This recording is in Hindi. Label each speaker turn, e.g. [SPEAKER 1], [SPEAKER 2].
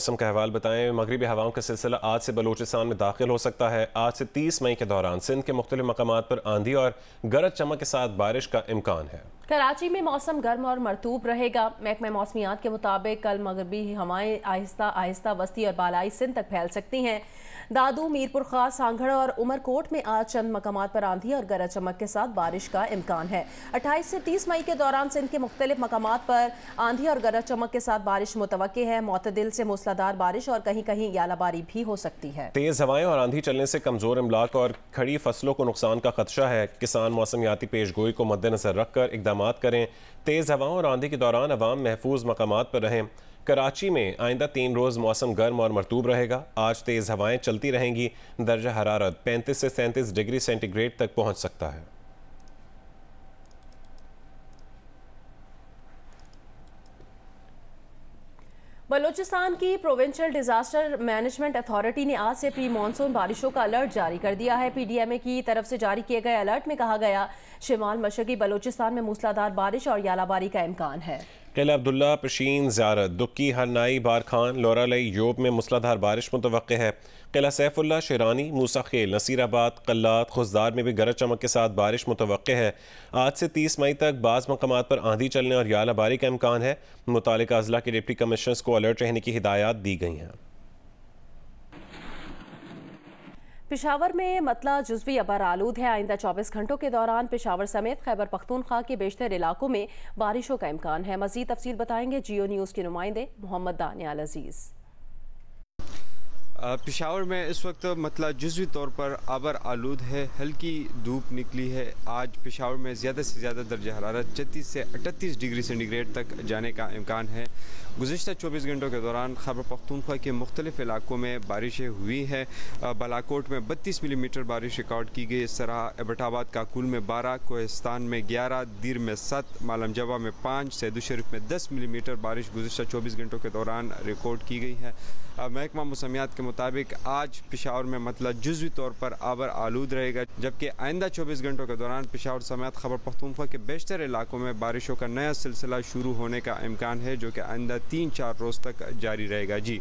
[SPEAKER 1] मौसम का अहवाल बताएं मगरबी हवाओं का सिलसिला आज से बलूचिस्तान में दाखिल हो सकता है आज से 30 मई के दौरान सिंध के मुख्तलिफ मकाम पर आंधी और गरज चमक के साथ बारिश का इम्कान है
[SPEAKER 2] कराची में मौसम गर्म और मरतूब रहेगा महकमा मौसमियात के मुताबिक कल मगरबी हवाएं आहिस्ता आहिस्ता वस्ती और बालाई सिंध तक फैल सकती हैं दादू मीरपुर खास सांगड़ और उमरकोट में आज चंद मकाम पर आंधी और गरज चमक के साथ बारिश का इम्कान है अट्ठाईस से तीस मई के दौरान सिंध के मुख्तलिफ मकाम पर आंधी और गरज चमक के साथ बारिश मुतव है मतदिल से मूसलाधार बारिश और कहीं कहीं यालाबारी भी हो सकती है
[SPEAKER 1] तेज़ हवाएं और आंधी चलने से कमज़ोर इमलाक और खड़ी फसलों को नुकसान का खदशा है किसान मौसमियाती पेश गोई को मद्देनजर रखकर एकदम इकदाम करें तेज़ हवाओं और आंधी के दौरान आवाम महफूज मकाम पर रहें कराची में आइंदा तीन रोज़ मौसम गर्म और मरतूब रहेगा आज तेज़ हवाएं चलती रहेंगी दर्जा हरारत पैंतीस से सैंतीस डिग्री सेंटीग्रेड तक पहुँच सकता है
[SPEAKER 2] बलूचिस्तान की प्रोविंशियल डिजास्टर मैनेजमेंट अथॉरिटी ने आज से प्री मानसून बारिशों का अलर्ट जारी कर दिया है पीडीएमए की तरफ से जारी किए गए अलर्ट में कहा गया शिमाल मशरकी बलूचिस्तान में मूसलाधार बारिश और यालाबारी का इम्कान है
[SPEAKER 1] किला अब्दुल्ला पशीन ज्यारत दुक्की हरनाई बार खान लोरालई योब में मूसलाधार बारिश मुतव है किला सैफुल्ला शेरानी मूसा खेल नसीराबाद कल्लात खुजदार में भी गरज चमक के साथ बारिश मुतव है आज से तीस मई तक बाज़ मकाम पर आंधी चलने और यालाबारी का इम्कान है मुतल अजला के डिप्टी कमिश्नर्स को अलर्ट रहने की हिदायत दी गई हैं
[SPEAKER 2] पिशावर में मतला जज्वी अबर आलूद है आइंदा चौबीस घंटों के दौरान पिशावर समेत खैबर पख्तूनखा के बेशतर इलाकों में बारिशों का इम्कान है मजीद तफसील बताएंगे जियो न्यूज़ के नुमाइंदे मोहम्मद दानियाल अजीज़
[SPEAKER 3] पिशावर में इस वक्त मतला जजवी तौर पर आबर आलूद है हल्की धूप निकली है आज पिशावर में ज़्यादा से ज़्यादा दर्ज हरारत छत्तीस से अठतीस डिग्री सेंटीग्रेड तक जाने का इम्कान है गुजशत चौबीस घंटों के दौरान खबर पख्तूनख्वा के मुख्तलिफ इलाकों में बारिशें हुई हैं बालाकोट में बत्तीस मिलीमीटर बारिश रिकॉर्ड की गई इस तरह एबटाबाद काकुल में बारह कोहिस्तान में ग्यारह दीर में सात मालमजवा में पाँच सैदू शरीफ में दस मिलीमीटर बारिश गुजशत चौबीस घंटों के दौरान रिकॉर्ड की गई है महकमा मौसमियात के मुताबिक आज पिशावर में मतलब जजवी तौर पर आबर आलूद रहेगा जबकि आइंदा चौबीस घंटों के दौरान पिशावर समेत खबर पख्तूनख्वा के बेशतर इलाकों में बारिशों का नया सिलसिला शुरू होने का इम्कान है जो कि आइंदा तीन चार रोज़ तक जारी रहेगा जी